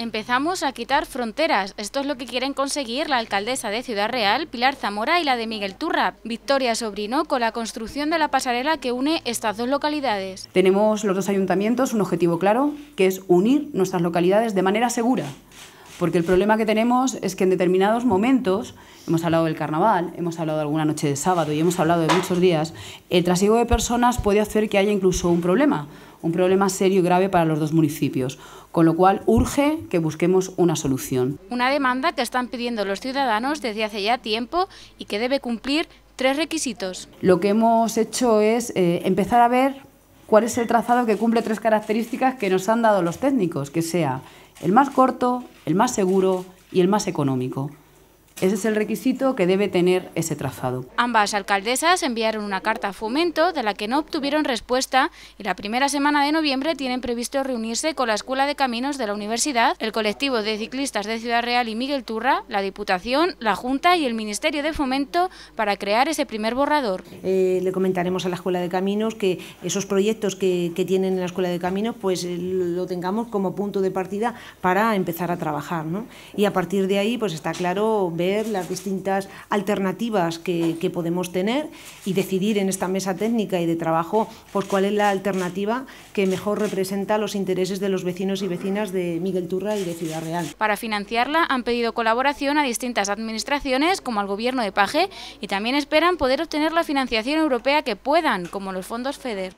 Empezamos a quitar fronteras. Esto es lo que quieren conseguir la alcaldesa de Ciudad Real, Pilar Zamora, y la de Miguel Turra, Victoria Sobrino, con la construcción de la pasarela que une estas dos localidades. Tenemos los dos ayuntamientos un objetivo claro, que es unir nuestras localidades de manera segura. Porque el problema que tenemos es que en determinados momentos, hemos hablado del carnaval, hemos hablado de alguna noche de sábado y hemos hablado de muchos días, el trasiego de personas puede hacer que haya incluso un problema, un problema serio y grave para los dos municipios, con lo cual urge que busquemos una solución. Una demanda que están pidiendo los ciudadanos desde hace ya tiempo y que debe cumplir tres requisitos. Lo que hemos hecho es eh, empezar a ver cuál es el trazado que cumple tres características que nos han dado los técnicos, que sea el más corto, el más seguro y el más económico. Ese es el requisito que debe tener ese trazado. Ambas alcaldesas enviaron una carta a Fomento de la que no obtuvieron respuesta y la primera semana de noviembre tienen previsto reunirse con la Escuela de Caminos de la Universidad, el colectivo de ciclistas de Ciudad Real y Miguel Turra, la Diputación, la Junta y el Ministerio de Fomento para crear ese primer borrador. Eh, le comentaremos a la Escuela de Caminos que esos proyectos que, tienen en la Escuela de Caminos pues eh, lo tengamos como punto de partida para empezar a trabajar. ¿no? Y a partir de ahí pues está claro ver las distintas alternativas que, podemos tener y decidir en esta mesa técnica y de trabajo pues, cuál es la alternativa que mejor representa los intereses de los vecinos y vecinas de Miguel Turra y de Ciudad Real. Para financiarla han pedido colaboración a distintas administraciones como al Gobierno de Paje y también esperan poder obtener la financiación europea que puedan, como los fondos FEDER.